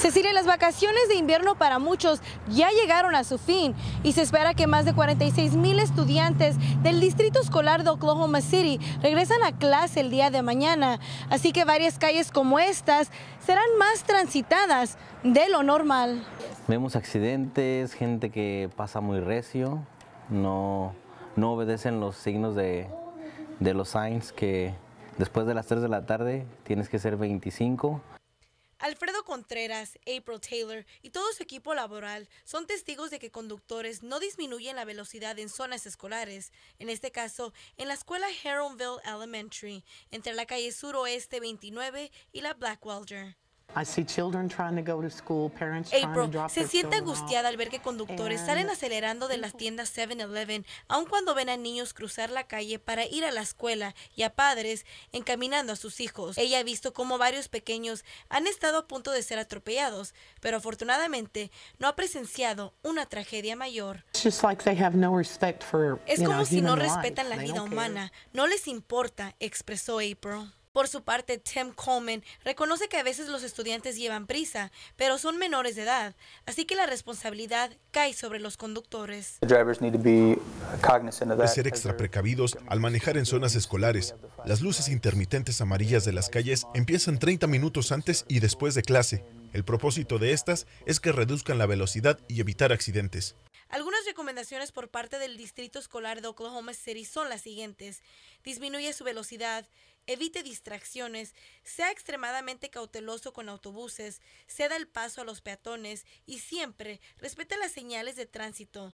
Cecilia, las vacaciones de invierno para muchos ya llegaron a su fin y se espera que más de 46 mil estudiantes del Distrito Escolar de Oklahoma City regresan a clase el día de mañana. Así que varias calles como estas serán más transitadas de lo normal. Vemos accidentes, gente que pasa muy recio, no, obedecen los signos de, de los signs que después de las 3 de la tarde tienes que ser 25. Alfredo Contreras, April Taylor y todo su equipo laboral son testigos de que conductores no disminuyen la velocidad en zonas escolares, en este caso en la escuela Heronville Elementary, entre la calle suroeste 29 y la Blackwelder. April se siente angustiada al ver que conductores salen acelerando de las tiendas 7-Eleven, aun cuando ven a niños cruzar la calle para ir a la escuela y a padres encaminando a sus hijos. Ella ha visto cómo varios pequeños han estado a punto de ser atropellados, pero afortunadamente no ha presenciado una tragedia mayor. Es como si no respetan la vida humana, no les importa, expresó April. Por su parte, Tim Coleman reconoce que a veces los estudiantes llevan prisa, pero son menores de edad, así que la responsabilidad cae sobre los conductores. De ser extra precavidos al manejar en zonas escolares. Las luces intermitentes amarillas de las calles empiezan 30 minutos antes y después de clase. El propósito de estas es que reduzcan la velocidad y evitar accidentes recomendaciones por parte del Distrito Escolar de Oklahoma City son las siguientes. Disminuye su velocidad, evite distracciones, sea extremadamente cauteloso con autobuses, ceda el paso a los peatones y siempre respete las señales de tránsito.